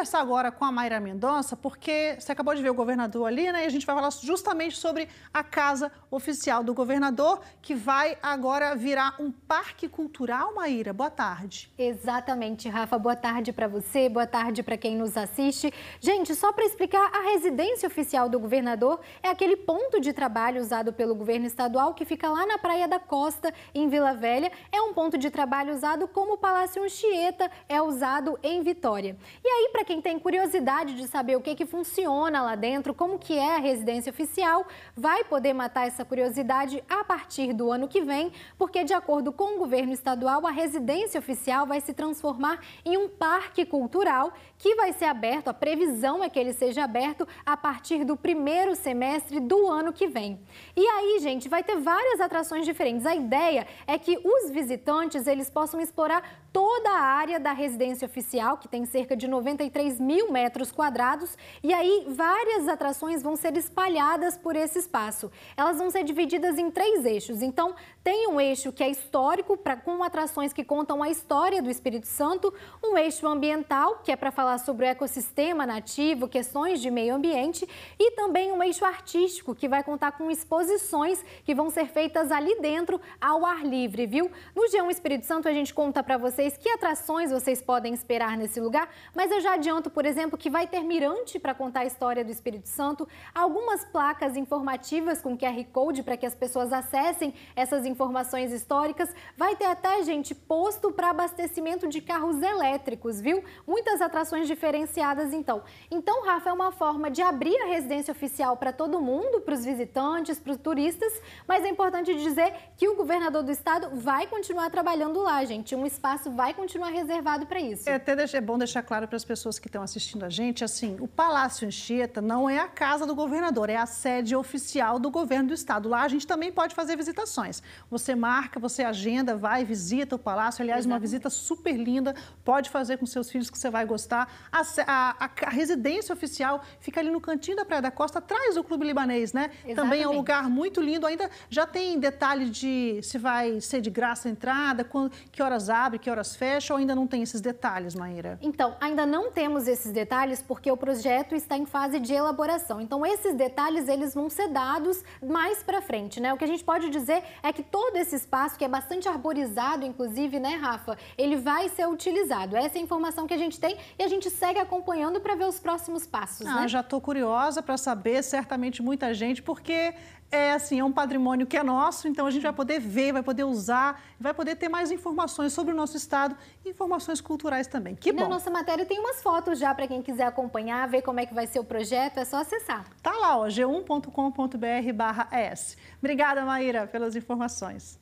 conversar agora com a Mayra Mendonça, porque você acabou de ver o governador ali, né? E a gente vai falar justamente sobre a casa oficial do governador, que vai agora virar um parque cultural, Maíra. Boa tarde. Exatamente, Rafa. Boa tarde para você, boa tarde para quem nos assiste. Gente, só para explicar, a residência oficial do governador é aquele ponto de trabalho usado pelo governo estadual que fica lá na Praia da Costa, em Vila Velha. É um ponto de trabalho usado como o Palácio Anchieta é usado em Vitória. E aí, para quem tem curiosidade de saber o que, que funciona lá dentro, como que é a residência oficial, vai poder matar essa curiosidade a partir do ano que vem, porque de acordo com o governo estadual, a residência oficial vai se transformar em um parque cultural que vai ser aberto, a previsão é que ele seja aberto a partir do primeiro semestre do ano que vem. E aí, gente, vai ter várias atrações diferentes. A ideia é que os visitantes eles possam explorar toda a área da residência oficial, que tem cerca de 93 mil metros quadrados, e aí várias atrações vão ser espalhadas por esse espaço. Elas vão ser divididas em três eixos. Então, tem um eixo que é histórico, pra, com atrações que contam a história do Espírito Santo, um eixo ambiental, que é para falar sobre o ecossistema nativo, questões de meio ambiente, e também um eixo artístico, que vai contar com exposições que vão ser feitas ali dentro, ao ar livre, viu? No Geão Espírito Santo, a gente conta para você vocês que atrações vocês podem esperar nesse lugar, mas eu já adianto, por exemplo, que vai ter mirante para contar a história do Espírito Santo, algumas placas informativas com QR Code para que as pessoas acessem essas informações históricas, vai ter até, gente, posto para abastecimento de carros elétricos, viu? Muitas atrações diferenciadas, então. Então, Rafa, é uma forma de abrir a residência oficial para todo mundo, para os visitantes, para os turistas, mas é importante dizer que o governador do estado vai continuar trabalhando lá, gente. Um espaço espaço vai continuar reservado para isso. É até é bom deixar claro para as pessoas que estão assistindo a gente, assim, o Palácio Anchieta não é a casa do governador, é a sede oficial do governo do estado. Lá a gente também pode fazer visitações. Você marca, você agenda, vai, visita o palácio. Aliás, Exatamente. uma visita super linda. Pode fazer com seus filhos que você vai gostar. A, a, a, a residência oficial fica ali no cantinho da Praia da Costa, atrás do Clube Libanês, né? Exatamente. Também é um lugar muito lindo. Ainda já tem detalhe de se vai ser de graça a entrada, quando, que horas abre, que horas horas fecha ou ainda não tem esses detalhes, Maíra? Então, ainda não temos esses detalhes porque o projeto está em fase de elaboração. Então, esses detalhes eles vão ser dados mais para frente, né? O que a gente pode dizer é que todo esse espaço que é bastante arborizado, inclusive, né, Rafa, ele vai ser utilizado. Essa é a informação que a gente tem e a gente segue acompanhando para ver os próximos passos, ah, né? Já estou curiosa para saber, certamente muita gente, porque é assim, é um patrimônio que é nosso, então a gente vai poder ver, vai poder usar, vai poder ter mais informações sobre o nosso estado, informações culturais também. Que e bom. Na nossa matéria tem umas fotos já para quem quiser acompanhar, ver como é que vai ser o projeto, é só acessar. Tá lá, ó, g1.com.br/es. Obrigada, Maíra, pelas informações.